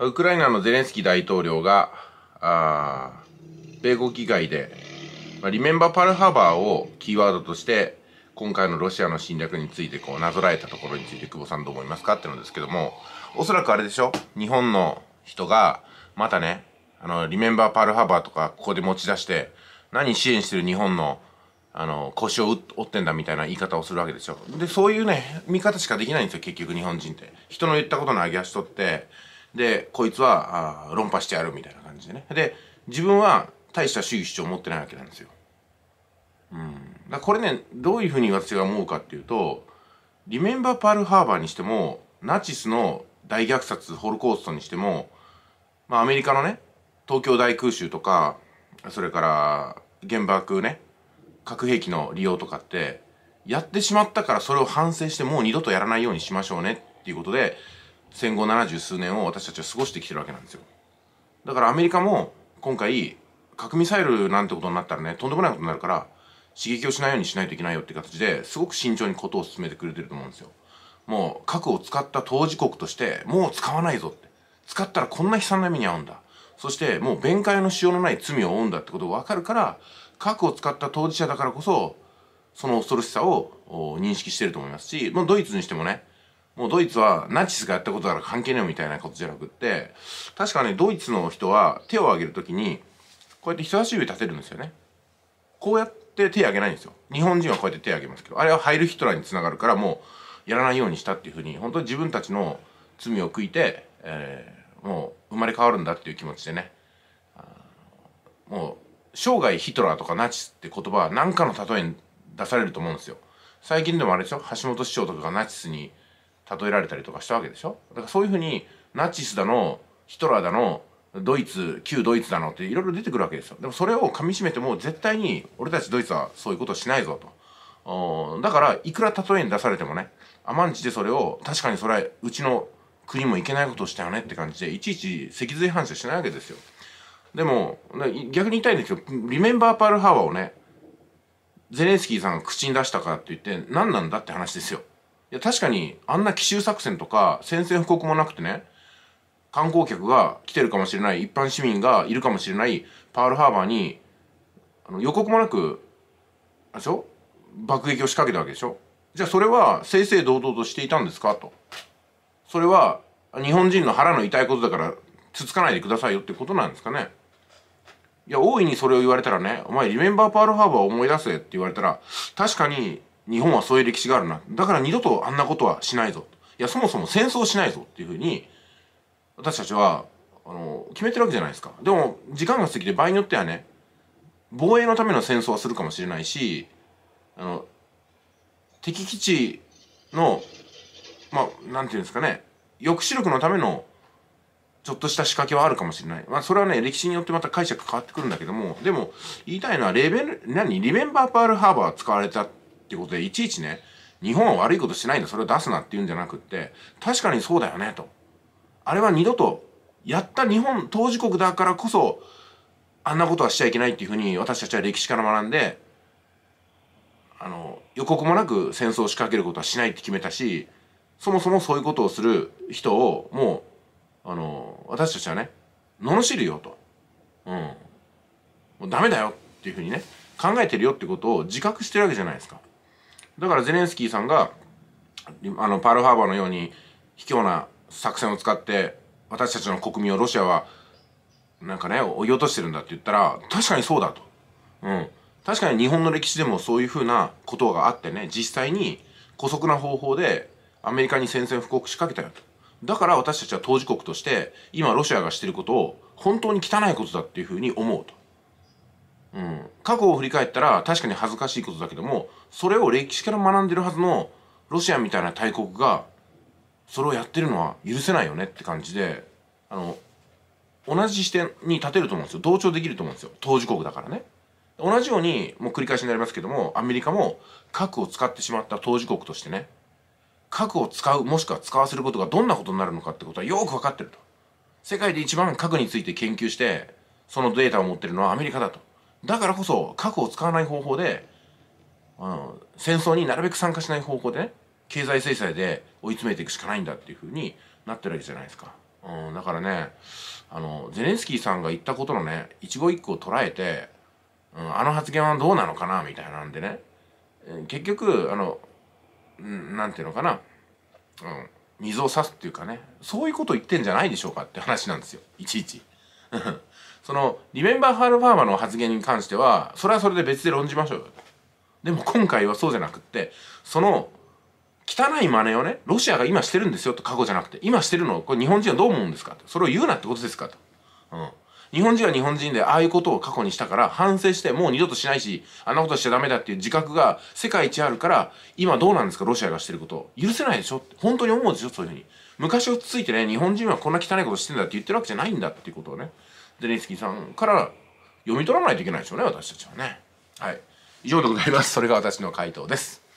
ウクライナのゼレンスキー大統領が、あ米国議会で、まあ、リメンバーパルハバーをキーワードとして、今回のロシアの侵略についてこうなぞらえたところについて久保さんどう思いますかってのですけども、おそらくあれでしょ日本の人が、またね、あの、リメンバーパルハバーとかここで持ち出して、何支援してる日本の、あの、腰を折ってんだみたいな言い方をするわけでしょ。で、そういうね、見方しかできないんですよ、結局日本人って。人の言ったことの揚げ足取って、でこいつはあ論破してやるみたいな感じでねで自分は大した主義主張を持ってないわけなんですよ。うん、だこれねどういうふうに私が思うかっていうと「リメンバー・パール・ハーバー」にしてもナチスの大虐殺ホロコーストにしても、まあ、アメリカのね東京大空襲とかそれから原爆ね核兵器の利用とかってやってしまったからそれを反省してもう二度とやらないようにしましょうねっていうことで戦後70数年を私たちは過ごしてきてるわけなんですよだからアメリカも今回核ミサイルなんてことになったらねとんでもないことになるから刺激をしないようにしないといけないよって形ですごく慎重にことを進めてくれてると思うんですよもう核を使った当事国としてもう使わないぞって使ったらこんな悲惨な目に遭うんだそしてもう弁解のしようのない罪を負うんだってことを分かるから核を使った当事者だからこそその恐ろしさを認識してると思いますし、もドイツにしてもねもうドイツはナチスがやったことだから関係ねえみたいなことじゃなくって確かねドイツの人は手を挙げる時にこうやって人差し指立てるんですよねこうやって手挙げないんですよ日本人はこうやって手挙げますけどあれはハイルヒトラーにつながるからもうやらないようにしたっていうふうに本当に自分たちの罪を悔いて、えー、もう生まれ変わるんだっていう気持ちでねもう生涯ヒトラーとかナチスって言葉は何かの例えに出されると思うんですよ最近でもあれでしょ橋本市長とかがナチスに例えられたりとかしたわけでしょだからそういうふうにナチスだのヒトラーだのドイツ旧ドイツだのっていろいろ出てくるわけですよでもそれをかみしめても絶対に俺たちドイツはそういうことしないぞとだからいくら例えに出されてもね甘んじてそれを確かにそれはうちの国もいけないことをしたよねって感じでいちいち脊髄反射しないわけですよでも逆に言いたいんですけどリメンバーパールハワーをねゼレンスキーさんが口に出したからって言って何なんだって話ですよいや確かにあんな奇襲作戦とか宣戦布告もなくてね観光客が来てるかもしれない一般市民がいるかもしれないパールハーバーにあの予告もなくでしょ爆撃を仕掛けたわけでしょじゃあそれは正々堂々としていたんですかとそれは日本人の腹の痛いことだからつつかないでくださいよってことなんですかねいや大いにそれを言われたらね「お前リメンバーパールハーバーを思い出せ」って言われたら確かに日本はそういう歴史があるな。だから二度とあんなことはしないぞ。いや、そもそも戦争しないぞっていうふうに、私たちは、あの、決めてるわけじゃないですか。でも、時間が過ぎて場合によってはね、防衛のための戦争はするかもしれないし、あの、敵基地の、まあ、なんていうんですかね、抑止力のための、ちょっとした仕掛けはあるかもしれない。まあ、それはね、歴史によってまた解釈変わってくるんだけども、でも、言いたいのは、レベル、何リメンバーパールハーバー使われたっっていことでいちいちね日本は悪いことしないんだそれを出すなっていうんじゃなくって確かにそうだよねとあれは二度とやった日本当事国だからこそあんなことはしちゃいけないっていうふうに私たちは歴史から学んであの予告もなく戦争を仕掛けることはしないって決めたしそもそもそういうことをする人をもうあの私たちはね罵るよと、うん、もうダメだよっていうふうにね考えてるよってことを自覚してるわけじゃないですか。だからゼレンスキーさんがあのパールハーバーのように卑怯な作戦を使って私たちの国民をロシアはなんかね追い落としてるんだって言ったら確かにそうだと、うん、確かに日本の歴史でもそういうふうなことがあってね実際に姑息な方法でアメリカに宣戦布告しかけたよとだから私たちは当事国として今ロシアがしてることを本当に汚いことだっていうふうに思うとうん、過去を振り返ったら確かに恥ずかしいことだけどもそれを歴史から学んでるはずのロシアみたいな大国がそれをやってるのは許せないよねって感じであの同じ視点に立てると思うんですよ同調できると思うんですよ当事国だからね同じようにもう繰り返しになりますけどもアメリカも核を使ってしまった当事国としてね核を使うもしくは使わせることがどんなことになるのかってことはよく分かってると世界で一番核について研究してそのデータを持ってるのはアメリカだとだからこそ核を使わない方法で、うん、戦争になるべく参加しない方法でね経済制裁で追い詰めていくしかないんだっていうふうになってるわけじゃないですか。うん、だからねあのゼレンスキーさんが言ったことのね一期一句を捉えて、うん、あの発言はどうなのかなみたいなんでね、結局あの何て言うのかな、うん、水を差すっていうかねそういうこと言ってんじゃないでしょうかって話なんですよいちいち。そのリメンバー・ハール・ファーマーの発言に関してはそれはそれで別で論じましょうよでも今回はそうじゃなくってその汚い真似をねロシアが今してるんですよと過去じゃなくて今してるのこれ日本人はどう思うんですかとそれを言うなってことですかと、うん、日本人は日本人でああいうことを過去にしたから反省してもう二度としないしあんなことしちゃダメだっていう自覚が世界一あるから今どうなんですかロシアがしてること許せないでしょって本当に思うでしょそういうふうに昔落ち着いてね日本人はこんな汚いことしてんだって言ってるわけじゃないんだっていうことをねゼレンスキーさんから読み取らないといけないですよね私たちはねはい以上でございますそれが私の回答です